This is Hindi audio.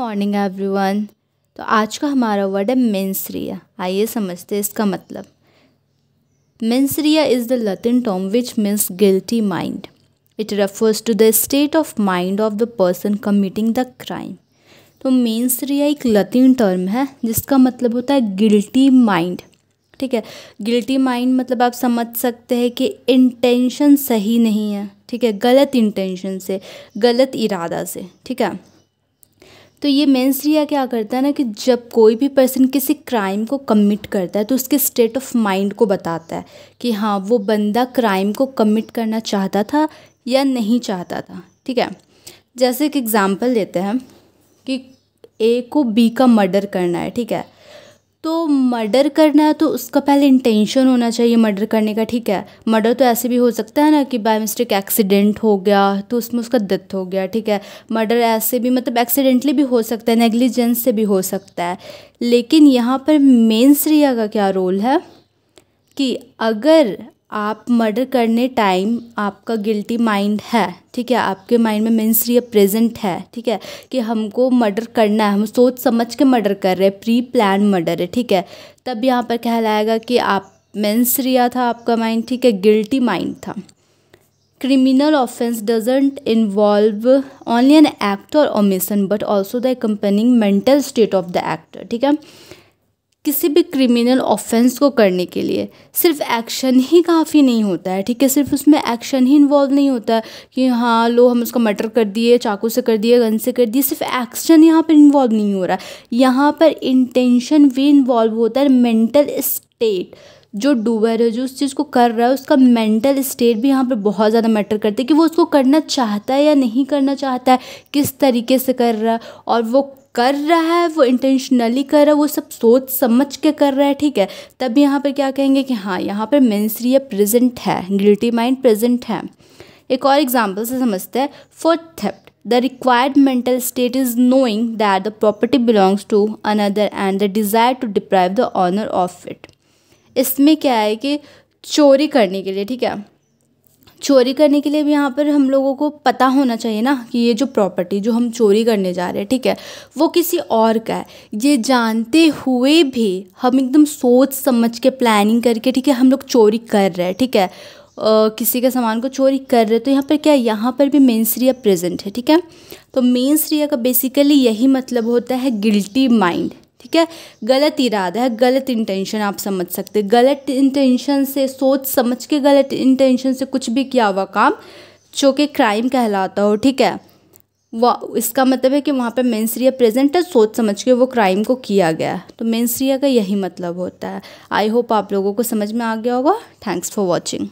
मॉर्निंग एवरीवन तो आज का हमारा वर्ड है मेंसरिया आइए समझते हैं इसका मतलब mens rea is the Latin term which means guilty mind it refers to the state of mind of the person committing the crime तो मेंसरिया एक लतिन टर्म है जिसका मतलब होता है गिल्टी माइंड ठीक है गिल्टी माइंड मतलब आप समझ सकते हैं कि इंटेंशन सही नहीं है ठीक है गलत इंटेंशन से गलत इरादा से ठीक है तो ये मेंस रिया क्या करता है ना कि जब कोई भी पर्सन किसी क्राइम को कमिट करता है तो उसके स्टेट ऑफ माइंड को बताता है कि हाँ वो बंदा क्राइम को कमिट करना चाहता था या नहीं चाहता था ठीक है जैसे एक एग्ज़ाम्पल देते हैं कि ए को बी का मर्डर करना है ठीक है तो मर्डर करना है तो उसका पहले इंटेंशन होना चाहिए मर्डर करने का ठीक है मर्डर तो ऐसे भी हो सकता है ना कि बाय मिस्टेक एक्सीडेंट हो गया तो उसमें उसका डेथ हो गया ठीक है मर्डर ऐसे भी मतलब एक्सीडेंटली भी हो सकता है नेग्लिजेंस से भी हो सकता है लेकिन यहाँ पर मेन स्त्रिया का क्या रोल है कि अगर आप मर्डर करने टाइम आपका गिल्टी माइंड है ठीक है आपके माइंड में मीन्स ये प्रेजेंट है ठीक है कि हमको मर्डर करना है हम सोच समझ के मर्डर कर रहे हैं प्री प्लान मर्डर है ठीक है तब यहाँ पर कहलाएगा कि आप मेंस रिया था आपका माइंड ठीक है गिल्टी माइंड था criminal offence doesn't involve only an act और omission but also the accompanying mental state of the actor ठीक है किसी भी क्रिमिनल ऑफेंस को करने के लिए सिर्फ एक्शन ही काफ़ी नहीं होता है ठीक है सिर्फ उसमें एक्शन ही इन्वॉल्व नहीं होता है कि हाँ लो हम उसका मर्डर कर दिए चाकू से कर दिए गन से कर दिए सिर्फ एक्शन यहाँ पर इन्वॉल्व नहीं हो रहा है यहाँ पर इंटेंशन भी इन्वॉल्व होता है मेंटल स्टेट जो डूबर है जो उस चीज़ को कर रहा है उसका मेंटल स्टेट भी यहाँ पर बहुत ज़्यादा मैटर करता है कि वो उसको करना चाहता है या नहीं करना चाहता है किस तरीके से कर रहा है और वो कर रहा है वो इंटेंशनली कर रहा है वो सब सोच समझ के कर रहा है ठीक है तब यहाँ पर क्या कहेंगे कि हाँ यहाँ पर मेन्सरिया प्रेजेंट है गिल्टी माइंड प्रेजेंट है एक और एग्जाम्पल से समझते हैं for theft The required mental state is knowing that the property belongs to another and the desire to deprive the owner of it. इसमें क्या है कि चोरी करने के लिए ठीक है चोरी करने के लिए भी यहाँ पर हम लोगों को पता होना चाहिए ना कि ये जो प्रॉपर्टी जो हम चोरी करने जा रहे हैं ठीक है वो किसी और का है ये जानते हुए भी हम एकदम सोच समझ के प्लानिंग करके ठीक है हम लोग चोरी कर रहे हैं ठीक है किसी के सामान को चोरी कर रहे हैं तो यहाँ पर क्या है यहाँ पर भी मेन्स रिया प्रेजेंट है ठीक है तो मेन्स रिया का बेसिकली यही मतलब होता है गिल्टी माइंड ठीक है गलत इरादा है गलत इंटेंशन आप समझ सकते गलत इंटेंशन से सोच समझ के गलत इंटेंशन से कुछ भी किया हुआ काम जो कि क्राइम कहलाता हो ठीक है वह इसका मतलब है कि वहाँ पे मेन्सरिया प्रेजेंट है सोच समझ के वो क्राइम को किया गया है तो मेन्सरिया का यही मतलब होता है आई होप आप लोगों को समझ में आ गया होगा थैंक्स फॉर वॉचिंग